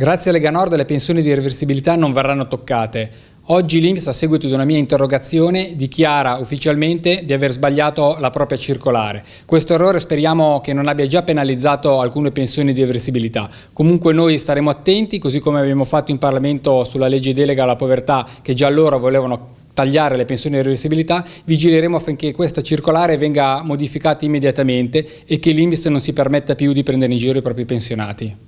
Grazie a Lega Nord le pensioni di reversibilità non verranno toccate. Oggi l'Inps, a seguito di una mia interrogazione, dichiara ufficialmente di aver sbagliato la propria circolare. Questo errore speriamo che non abbia già penalizzato alcune pensioni di reversibilità. Comunque noi staremo attenti, così come abbiamo fatto in Parlamento sulla legge delega alla povertà, che già loro volevano tagliare le pensioni di reversibilità, vigileremo affinché questa circolare venga modificata immediatamente e che l'Inps non si permetta più di prendere in giro i propri pensionati.